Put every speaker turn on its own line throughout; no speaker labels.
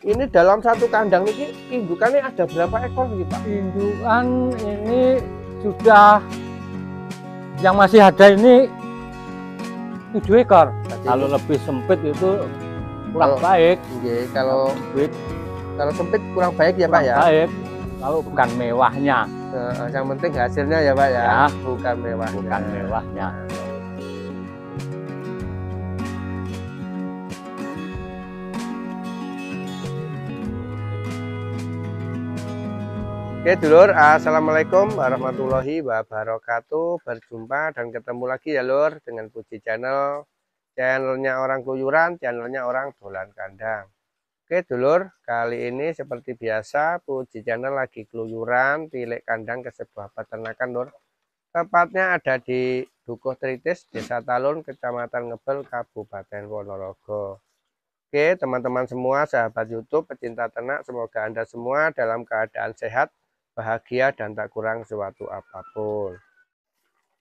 ini dalam satu kandang ini indukannya ada berapa ekor sih Pak? Indukan
ini sudah yang masih ada ini tujuh ekor. kalau lebih sempit itu kurang kalau, baik. Iya, kalau sempit. kalau sempit
kurang baik ya kurang Pak
ya. Baik. Kalau bukan mewahnya. Eh,
eh, yang penting hasilnya ya Pak ya. ya bukan mewahnya. Bukan mewahnya. Nah, Oke dulur, Assalamualaikum warahmatullahi wabarakatuh Berjumpa dan ketemu lagi ya lur Dengan Puji Channel Channelnya orang keluyuran, channelnya orang dolan kandang Oke dulur, kali ini seperti biasa Puji Channel lagi keluyuran Pilih kandang ke sebuah peternakan lur Tepatnya ada di Dukuh Tritis, Desa Talun, Kecamatan Ngebel, Kabupaten Wonorogo Oke, teman-teman semua, sahabat YouTube, pecinta ternak, semoga Anda semua dalam keadaan sehat, bahagia dan tak kurang suatu apapun.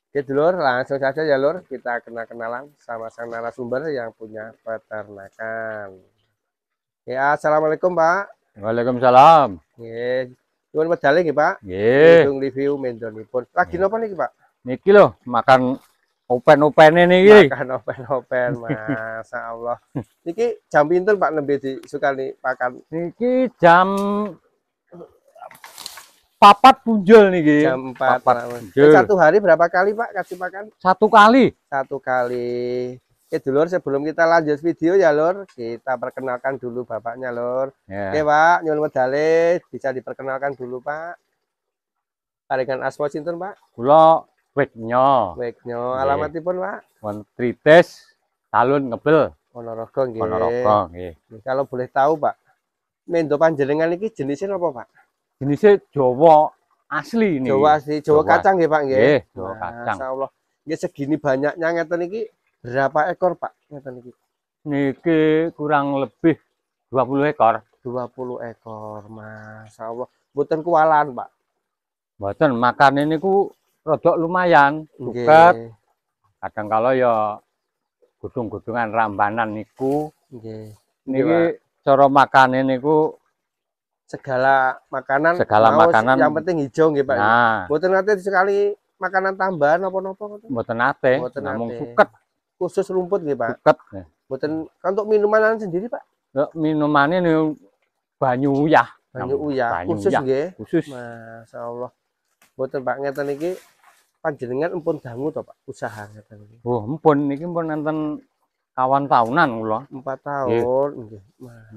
Oke dulur, langsung saja ya lur, kita kenal-kenalan sama sang narasumber yang punya peternakan. Ya, assalamualaikum pak.
Waalaikumsalam.
Yes. Cuman medali ya Pak.
Nggih. Untuk
review pun. Lagi nopo nih Pak?
Niki loh makan open open ini. Makan
open-open, Masya Allah. niki jam pintar Pak lebih suka nih
pakan? Niki jam papat punjul nih gitu. Jam 4. Papat
punjul. Satu hari berapa kali Pak kasih makan?
Satu kali.
Satu kali. Oke, dulur sebelum kita lanjut video ya, Lur, kita perkenalkan dulu bapaknya, Lur. Yeah. Oke, Pak, nyuwun medali, bisa diperkenalkan dulu, Pak. Tarikan asma cintun Pak?
Kulo Weknyo. Weknyo, alamatipun, Pak? Trites Talun Ngebel. Ponorogo nggih. Ponorogo
Kalau boleh tahu, Pak, mendo panjenengan ini jenisnya apa, Pak?
Ini jenisnya Jawa asli ini. Jawa asli, Jawa, kacang ya Pak? Iya, Jawa kacang. Masya
Allah. Ini segini banyaknya ngeten ini berapa ekor Pak? Ngeten ini.
Niki kurang lebih 20 ekor. 20 ekor, Masya Allah. Buatan kualan Pak? Buatan, makan ini ku rodok lumayan. Bukat, kadang kalau ya gudung-gudungan rambanan niku. Oke. Niki cara makan ini ku segala makanan segala mau, makanan yang penting
hijau nggih Pak. Nah. Mboten nate sekali makanan tambahan apa-apa ngoten.
Mboten nate. Namung suket. Khusus rumput nggih Pak. Suket.
Mboten kan untuk minumanan sendiri
Pak. Minumannya minumane banyu uyah. Banyu uyah khusus nggih. Khusus.
Masyaallah. Mboten Pak ngeten iki panjenengan empun dangu to Pak usaha ngeten iki.
Oh, empun niki empun enten kawan tahunan kula. 4 tahun nggih.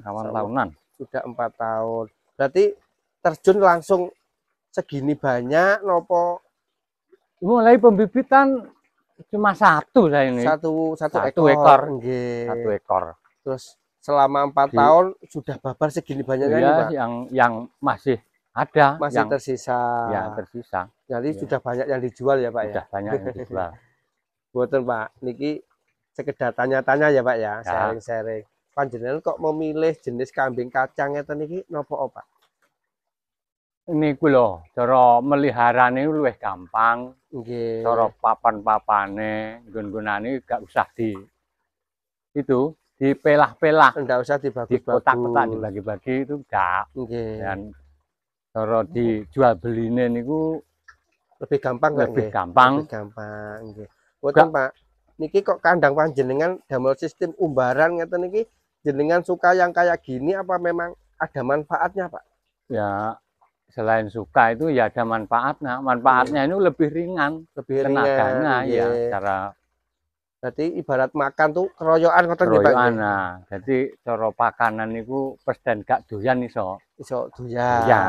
Kawan tahunan. Sudah empat tahun berarti terjun langsung segini banyak nopo mulai pembibitan cuma satu saya ini satu satu, satu ekor, ekor. satu ekor terus selama empat tahun sudah babar segini
banyak iya,
yang yang masih ada masih yang, tersisa ya tersisa jadi ya. sudah banyak yang dijual ya Pak ya? sudah ya banyak yang dijual Buatan Pak Niki
sekedar tanya-tanya ya Pak ya sharing sering ya. panjenengan kok memilih jenis kambing kacangnya tadi nopo Pak
ini kulo cara meliharane luwih gampang nggih okay. cara papan-papane gun nggonane gak usah di itu di pelah pelah tidak usah dibagi-bagi di kotak-kotak dibagi-bagi itu gak okay. dan cara dijual beline ku lebih gampang lebih kan, gampang lebih
gampang gampang. okay. Pak niki kok kandang panjenengan damel sistem umbaran ngeten niki jenengan suka yang kayak gini apa memang ada manfaatnya Pak
ya selain suka itu ya ada manfaatnya manfaatnya iya. ini lebih ringan lebih tenaganya ringan, ya iya. cara jadi ibarat
makan tuh keroyokan ngoten ya, Pak. Iya. nah
jadi cara pakanan itu pesen gak doyan nih so. So doyan. ya.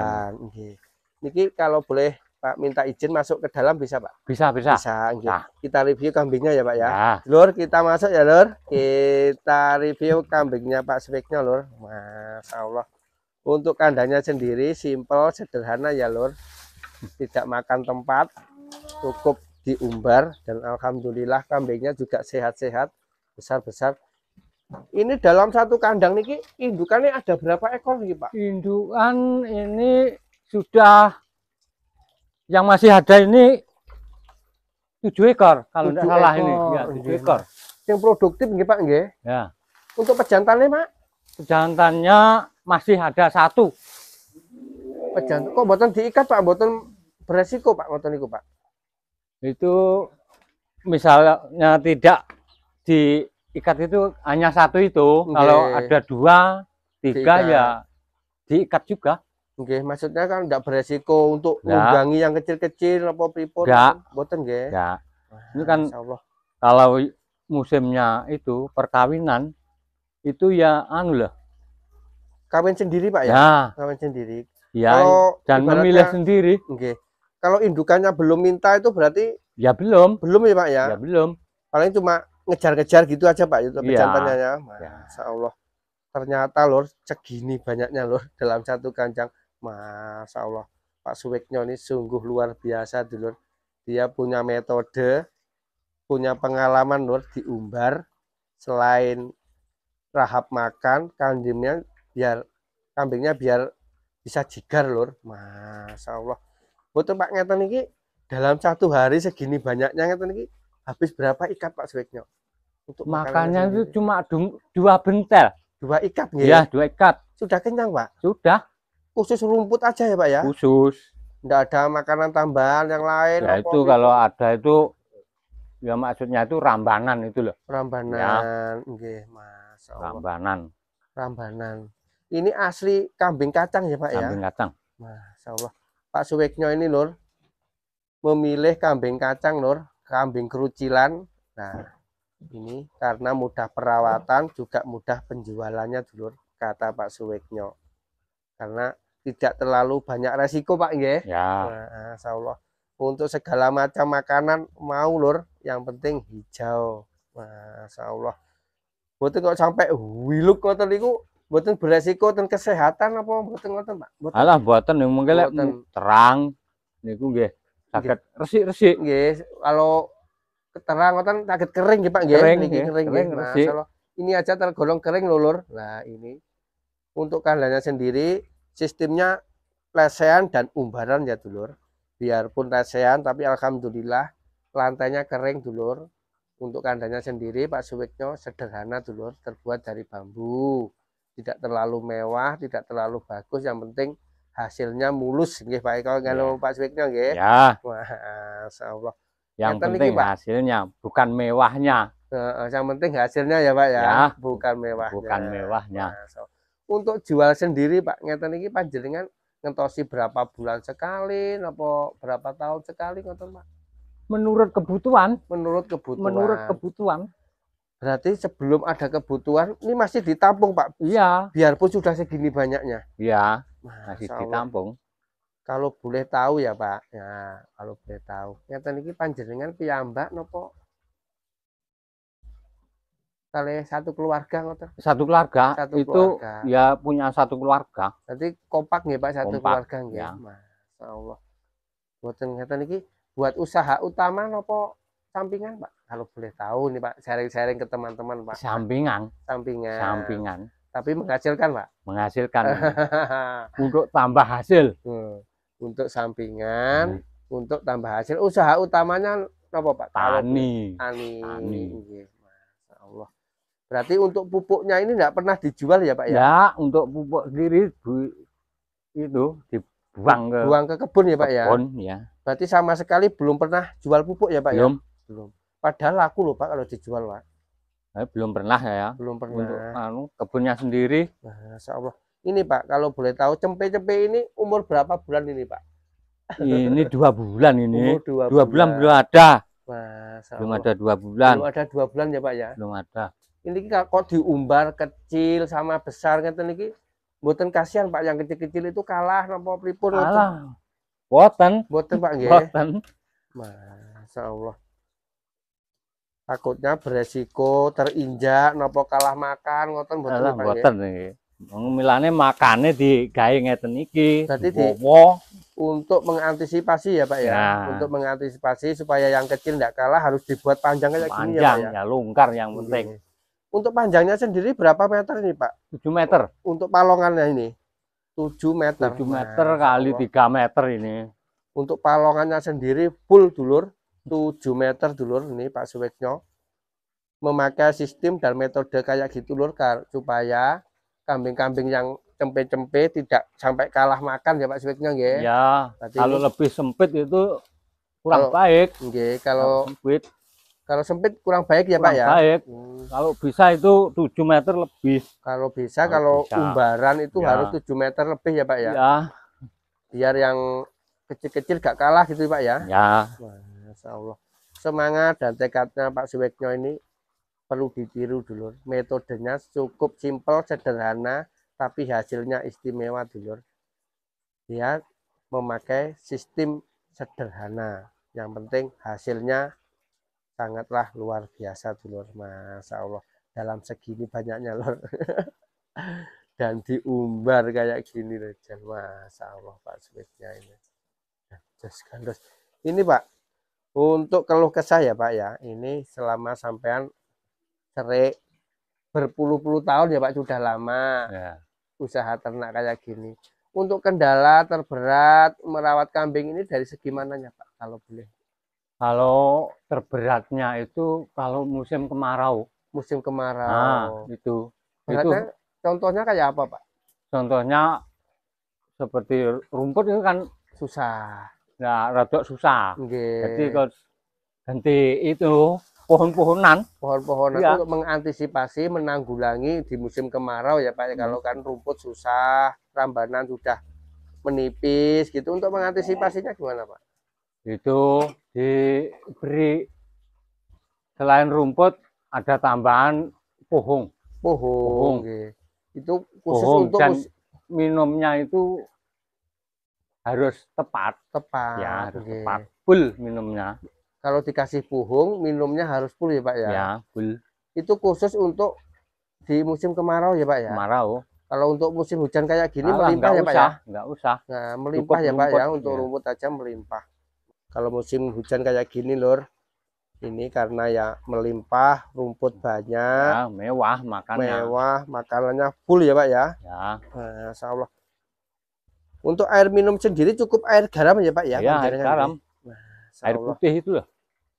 niki kalau boleh Pak
minta izin masuk ke dalam bisa Pak?
Bisa, bisa. Bisa.
Nah. Kita review kambingnya ya Pak ya.
Nah. Lur,
kita masuk ya Lur. Kita review kambingnya Pak speknya Lur. Masya Allah. Untuk kandangnya sendiri simple, sederhana ya lur. Tidak makan tempat, cukup diumbar dan alhamdulillah kambingnya juga sehat-sehat, besar-besar. Ini dalam satu kandang niki indukannya ada berapa
ekor nih Pak? Indukan ini sudah yang masih ada ini tujuh ekor kalau tidak salah ini ya tujuh ekor yang produktif nggih Pak nggih ya
untuk pejantannya Pak
pejantannya masih ada satu pejantan
kok boten diikat pak boten beresiko pak boten itu pak
itu misalnya tidak diikat itu hanya satu itu okay. kalau ada dua tiga diikat. ya diikat juga
Oke, okay. maksudnya kan tidak beresiko untuk mengganggu yang kecil-kecil apa pripun boten ya
Ya, Ini kan Allah. kalau musimnya itu perkawinan itu ya anu lah
Kawin sendiri Pak ya? Nah. Kawin sendiri.
Ya, kalau dan memilih sendiri. Okay.
Kalau indukannya belum minta itu berarti ya belum. Belum ya Pak ya? Ya belum. Paling cuma ngejar-ngejar gitu aja Pak itu ya. Ya. ya. ya. Insya Allah. Ternyata lor segini banyaknya lor dalam satu kancang Masya Allah. Pak Suweknyo ini sungguh luar biasa dulur. Dia punya metode, punya pengalaman lor diumbar selain rahap makan, kandimnya biar kambingnya biar bisa jigar lur masya Allah butuh pak ngeten ini dalam satu hari segini banyaknya ngeten ini habis berapa ikat pak sweknya untuk makannya itu
ini. cuma dua bentel dua ikat gitu ya dua ikat sudah kenyang pak sudah
khusus rumput aja ya pak ya khusus tidak ada makanan tambahan yang lain ya itu kalau gitu? kalau
ada itu ya maksudnya itu rambanan itu loh rambanan ya.
Nggih, Mas.
rambanan
rambanan ini asli kambing kacang ya Pak kambing ya? Kambing
kacang. Masya
nah, Allah. Pak Suweknyo ini Lur, memilih kambing kacang Lur, kambing kerucilan. Nah, ini karena mudah perawatan juga mudah penjualannya dulur kata Pak Suweknyo karena tidak terlalu banyak resiko Pak Nge. ya nah, Allah untuk segala macam makanan mau lur yang penting hijau Masya nah, Allah Waktu kok sampai wiluk kok tadi Buatan beresiko dan kesehatan apa buatan ngoten Pak? Buatan.
Alah buatan yang mungkin terang gue gak sakit resik-resik. guys
kalau keterang ngoten sakit kering gitu Pak kering Kering kering, kering, kering nah, kalau ini aja tergolong kering lulur. Nah, ini untuk kandangnya sendiri sistemnya lesehan dan umbaran ya dulur. Biarpun lesehan tapi alhamdulillah lantainya kering dulur. Untuk kandangnya sendiri Pak suwetnya sederhana dulur terbuat dari bambu tidak terlalu mewah, tidak terlalu bagus, yang penting hasilnya mulus nggih Pak Eko kalau yeah. Iya. Pak Swikno nggih. Ya. Masyaallah. Yang Enten penting ini,
hasilnya bukan mewahnya.
yang penting hasilnya ya Pak ya, ya. bukan mewahnya. Bukan mewahnya.
Untuk jual
sendiri Pak, ngeten iki panjenengan ngentosi berapa bulan sekali apa berapa tahun sekali ngoten Pak? Menurut kebutuhan. Menurut kebutuhan. Menurut kebutuhan. Berarti sebelum ada kebutuhan ini masih ditampung Pak. Iya. Biarpun sudah segini banyaknya.
Iya. Masih ditampung.
Kalau boleh tahu ya Pak. Ya, kalau boleh tahu. Nyata ini panjeringan piyambak nopo? Kali satu keluarga ngoten.
Satu keluarga. Satu itu keluarga. ya punya satu keluarga.
Nanti kompak nih Pak satu kompak, keluarga nggih. Ya.
Masya Allah. Buat
ini buat usaha utama nopo sampingan Pak? kalau boleh tahu nih Pak, sharing-sharing ke teman-teman Pak.
Sampingan.
Sampingan. Sampingan. Tapi menghasilkan Pak. Menghasilkan.
untuk tambah hasil. Hmm.
Untuk sampingan, hmm. untuk tambah hasil. Usaha utamanya apa Pak? Tani. Tani. Tani.
Iya, Masya Allah.
Berarti untuk pupuknya ini enggak pernah dijual ya Pak ya? Ya, untuk pupuk
sendiri bu, itu dibuang ke buang ke
kebun ya Pak ya? kebun, ya? ya. Berarti sama sekali belum pernah jual pupuk ya Pak belum. ya? Belum. Belum. Padahal laku loh Pak kalau dijual Pak.
Eh, belum pernah ya. ya. Belum pernah. Untuk anu kebunnya sendiri. Masya Allah.
Ini Pak kalau boleh tahu cempe-cempe ini umur berapa bulan ini Pak?
Ini dua bulan ini. dua, dua bulan. bulan belum ada.
Masa belum Allah.
ada dua bulan. Belum
ada dua bulan ya Pak ya. Belum ada. Ini kok diumbar kecil sama besar kan ini Boten kasihan Pak yang kecil-kecil itu kalah nopo pripun. Kalah. Boten. Boten Pak ya. Boten. Masya Allah takutnya beresiko terinjak nopo kalah makan ngoten mboten ya, Pak ya? mboten
nggih milane makane digawe ngeten iki
untuk mengantisipasi ya Pak ya nah. untuk mengantisipasi supaya yang kecil tidak kalah harus dibuat panjang kayak gini ya Pak ya, ya
longgar yang iya. penting
Untuk panjangnya sendiri berapa meter ini, Pak? 7 meter. Untuk palongannya ini. 7 meter. 7 nah, meter nah, kali 3
meter ini. Untuk palongannya
sendiri full dulur 7 meter dulu ini Pak Suweknyo memakai sistem dan metode kayak gitu lur supaya kambing-kambing yang cempe-cempe tidak sampai kalah makan ya Pak Suweknyo nggih. Ya. Berarti kalau ini, lebih
sempit itu kurang kalau, baik. Nggih, kalau sempit.
Kalau sempit kurang baik ya kurang Pak ya. Baik.
Hmm. Kalau bisa itu 7 meter lebih. Kalau bisa kalau, kalau bisa. umbaran itu ya. harus 7
meter lebih ya Pak ya. Ya. Biar yang kecil-kecil gak kalah gitu Pak ya. Ya. Masya Allah. Semangat dan tekadnya Pak Siweknyo ini perlu ditiru dulu Metodenya cukup simpel, sederhana, tapi hasilnya istimewa dulu Dia memakai sistem sederhana. Yang penting hasilnya sangatlah luar biasa dulu Masya Allah. Dalam segini banyaknya lor. Dan diumbar kayak gini Masya Allah Pak Siweknya ini. Ini Pak, untuk keluh kesah ya Pak ya, ini selama sampean serik berpuluh-puluh tahun ya Pak sudah lama ya. usaha ternak kayak gini. Untuk kendala terberat merawat kambing ini dari segi mananya Pak
kalau boleh? Kalau terberatnya itu kalau musim kemarau. Musim kemarau. Nah, itu. itu.
Contohnya kayak apa Pak?
Contohnya seperti rumput itu kan susah nah rada susah. Okay. Jadi kalau ganti itu pohon-pohonan, pohon-pohonan ya. untuk
mengantisipasi menanggulangi di musim kemarau ya Pak. Hmm. Kalau kan rumput susah, rambanan sudah menipis gitu untuk mengantisipasinya gimana Pak?
Itu diberi selain rumput ada tambahan pohon. Pohon. pohon. Itu khusus pohong. untuk dan minumnya itu harus tepat tepat ya harus okay. tepat full minumnya kalau dikasih puhung minumnya harus full ya pak ya ya full
itu khusus untuk di musim kemarau ya pak ya kemarau kalau untuk musim hujan kayak gini Alah, melimpah ya, ya usah, pak ya nggak usah nah, melimpah Cukup ya pak ya? rumput, ya untuk ya. rumput aja melimpah kalau musim hujan kayak gini lor ini karena ya melimpah rumput banyak ya, mewah makannya mewah makanannya full ya pak ya ya nah, Allah untuk air minum sendiri cukup air garam ya Pak ya? Iya, ya air garam.
Nah, air putih itu loh.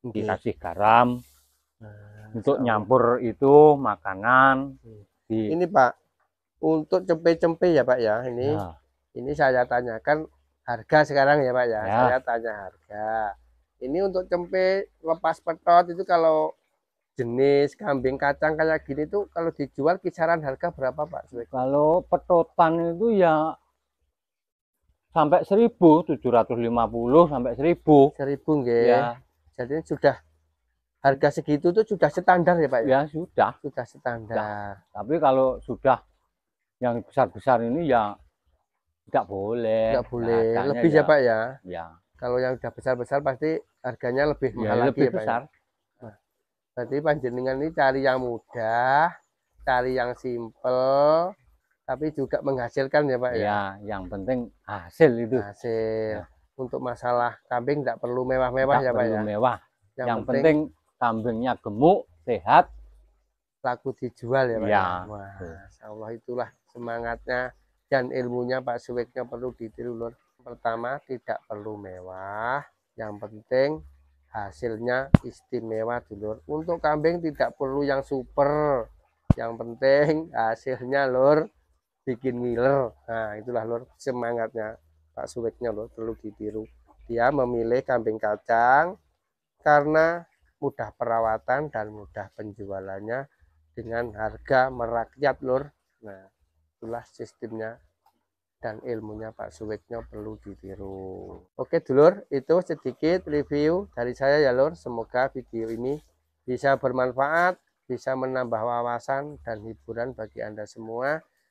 Dikasih garam. Nah, untuk Allah. nyampur itu makanan. Di... Hmm. Ini
Pak, untuk cempe-cempe ya Pak ya. Ini nah. ini saya tanyakan harga sekarang ya Pak ya. ya. Saya tanya harga. Ini untuk cempe lepas petot itu kalau jenis kambing kacang kayak gini tuh kalau dijual kisaran harga berapa Pak? Kalau petotan itu
ya sampai 1750 sampai 1000. 1000 nggih. Ya. Jadi sudah harga segitu tuh sudah standar ya, Pak ya? ya sudah. Sudah standar. sudah. tapi kalau sudah yang besar-besar ini ya tidak boleh. Tidak boleh. Nah, lebih ya, ya, Pak ya? Ya.
Kalau yang sudah besar-besar pasti harganya
lebih ya, mahal lebih lagi lebih ya, Pak. Ya? Besar. Nah,
berarti panjenengan ini cari yang mudah, cari yang simple, tapi juga menghasilkan
ya Pak ya. Ya, yang penting hasil itu. Hasil. Ya. Untuk masalah kambing tidak perlu mewah-mewah ya Pak ya. mewah. Yang, yang penting, penting kambingnya gemuk, sehat,
laku dijual ya Pak. Ya. ya? Wah, Allah itulah semangatnya dan ilmunya Pak Suweknya perlu ditiru Pertama, tidak perlu mewah. Yang penting hasilnya istimewa dulur. Untuk kambing tidak perlu yang super. Yang penting hasilnya lur bikin ngiler nah itulah lur semangatnya Pak Suweknya loh perlu ditiru dia memilih kambing kacang karena mudah perawatan dan mudah penjualannya dengan harga merakyat lur nah itulah sistemnya dan ilmunya Pak Suweknya perlu ditiru oke dulur itu sedikit review dari saya ya lur semoga video ini bisa bermanfaat bisa menambah wawasan dan hiburan bagi anda semua